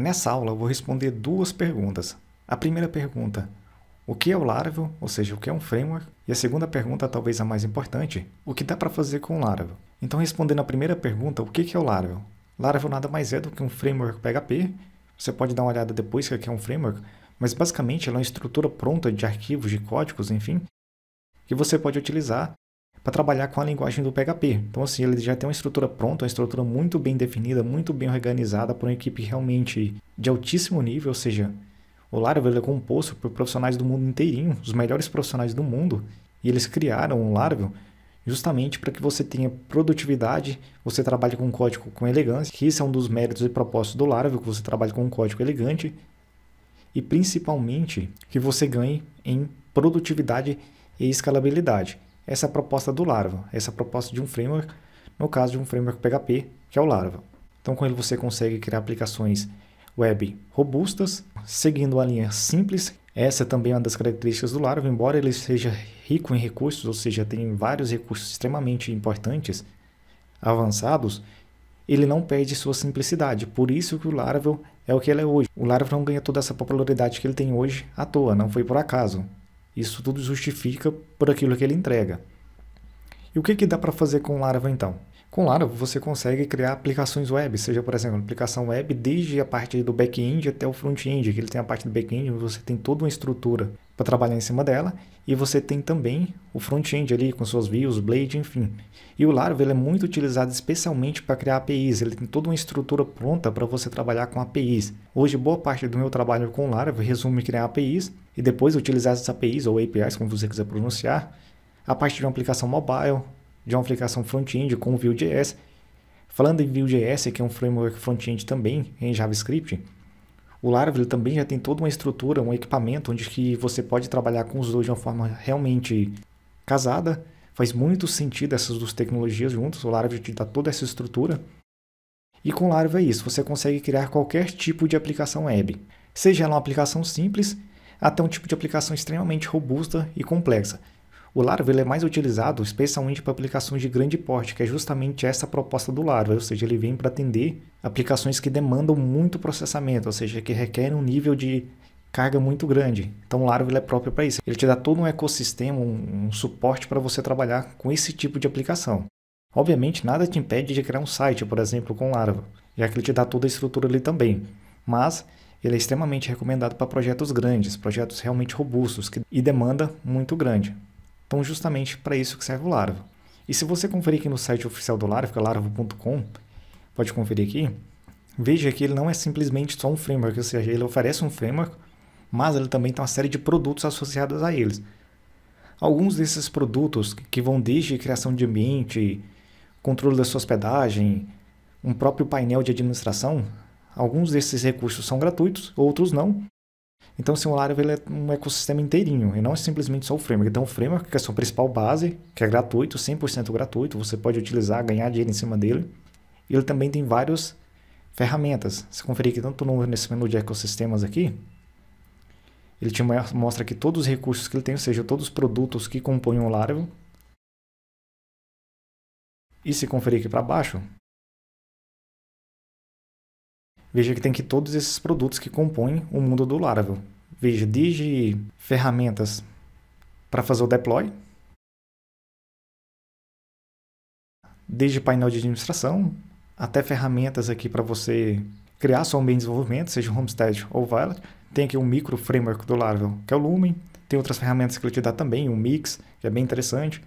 Nessa aula, eu vou responder duas perguntas. A primeira pergunta, o que é o Laravel, ou seja, o que é um framework? E a segunda pergunta, talvez a mais importante, o que dá para fazer com o Laravel? Então, respondendo a primeira pergunta, o que é o Laravel? Laravel nada mais é do que um framework PHP. Você pode dar uma olhada depois que aqui é, é um framework, mas basicamente ela é uma estrutura pronta de arquivos, de códigos, enfim, que você pode utilizar para trabalhar com a linguagem do PHP. Então, assim, ele já tem uma estrutura pronta, uma estrutura muito bem definida, muito bem organizada por uma equipe realmente de altíssimo nível, ou seja, o Laravel é composto por profissionais do mundo inteirinho, os melhores profissionais do mundo, e eles criaram o Laravel justamente para que você tenha produtividade, você trabalhe com código com elegância, que isso é um dos méritos e propósitos do Laravel, que você trabalhe com um código elegante, e principalmente que você ganhe em produtividade e escalabilidade essa é a proposta do Laravel, essa é a proposta de um framework, no caso de um framework PHP, que é o Laravel. Então com ele você consegue criar aplicações web robustas, seguindo a linha simples. Essa também é uma das características do Laravel, embora ele seja rico em recursos, ou seja, tem vários recursos extremamente importantes, avançados, ele não perde sua simplicidade. Por isso que o Laravel é o que ele é hoje. O Laravel não ganha toda essa popularidade que ele tem hoje à toa, não foi por acaso. Isso tudo justifica por aquilo que ele entrega. E o que, que dá para fazer com larva então? Com Laravel você consegue criar aplicações web, seja, por exemplo, aplicação web desde a parte do back-end até o front-end, que ele tem a parte do back-end, você tem toda uma estrutura para trabalhar em cima dela, e você tem também o front-end ali com suas views, blade, enfim. E o Laravel é muito utilizado especialmente para criar APIs, ele tem toda uma estrutura pronta para você trabalhar com APIs. Hoje, boa parte do meu trabalho com Laravel resume criar APIs e depois utilizar essas APIs ou APIs, como você quiser pronunciar, a partir de uma aplicação mobile, de uma aplicação front-end com Vue.js. Falando em Vue.js, que é um framework front-end também em JavaScript, o Laravel também já tem toda uma estrutura, um equipamento onde que você pode trabalhar com os dois de uma forma realmente casada. Faz muito sentido essas duas tecnologias juntas. O Laravel te dá toda essa estrutura. E com o Laravel é isso, você consegue criar qualquer tipo de aplicação web, seja ela uma aplicação simples até um tipo de aplicação extremamente robusta e complexa. O Laravel é mais utilizado especialmente para aplicações de grande porte, que é justamente essa proposta do Laravel, ou seja, ele vem para atender aplicações que demandam muito processamento, ou seja, que requerem um nível de carga muito grande. Então o Laravel é próprio para isso. Ele te dá todo um ecossistema, um, um suporte para você trabalhar com esse tipo de aplicação. Obviamente, nada te impede de criar um site, por exemplo, com Laravel, já que ele te dá toda a estrutura ali também. Mas ele é extremamente recomendado para projetos grandes, projetos realmente robustos que, e demanda muito grande. Então, justamente para isso que serve o Laravel. E se você conferir aqui no site oficial do Laravel, que é laravel.com, pode conferir aqui, veja que ele não é simplesmente só um framework, ou seja, ele oferece um framework, mas ele também tem uma série de produtos associados a eles. Alguns desses produtos que vão desde criação de ambiente, controle da sua hospedagem, um próprio painel de administração, alguns desses recursos são gratuitos, outros não, então, assim, o Laravel é um ecossistema inteirinho e não é simplesmente só o framework. Então, o framework, que é a sua principal base, que é gratuito, 100% gratuito, você pode utilizar, ganhar dinheiro em cima dele. E ele também tem várias ferramentas. Se conferir aqui tanto no, nesse menu de ecossistemas aqui, ele te mostra aqui todos os recursos que ele tem, ou seja, todos os produtos que compõem o Laravel. E se conferir aqui para baixo, Veja que tem que todos esses produtos que compõem o mundo do Laravel. Veja desde ferramentas para fazer o deploy, desde painel de administração até ferramentas aqui para você criar seu ambiente de desenvolvimento, seja Homestead ou Violet. Tem aqui um micro framework do Laravel, que é o Lumen. Tem outras ferramentas que ele te dá também, o um Mix, que é bem interessante.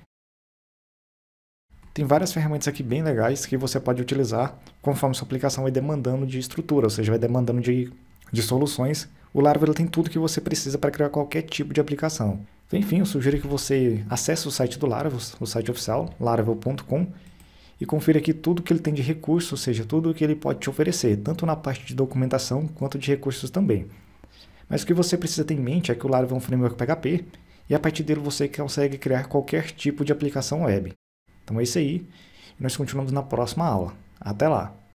Tem várias ferramentas aqui bem legais que você pode utilizar conforme sua aplicação vai demandando de estrutura, ou seja, vai demandando de, de soluções. O Laravel tem tudo que você precisa para criar qualquer tipo de aplicação. enfim, eu sugiro que você acesse o site do Laravel, o site oficial, laravel.com, e confira aqui tudo que ele tem de recursos, ou seja, tudo que ele pode te oferecer, tanto na parte de documentação quanto de recursos também. Mas o que você precisa ter em mente é que o Laravel é um framework PHP e a partir dele você consegue criar qualquer tipo de aplicação web. Então é isso aí. Nós continuamos na próxima aula. Até lá!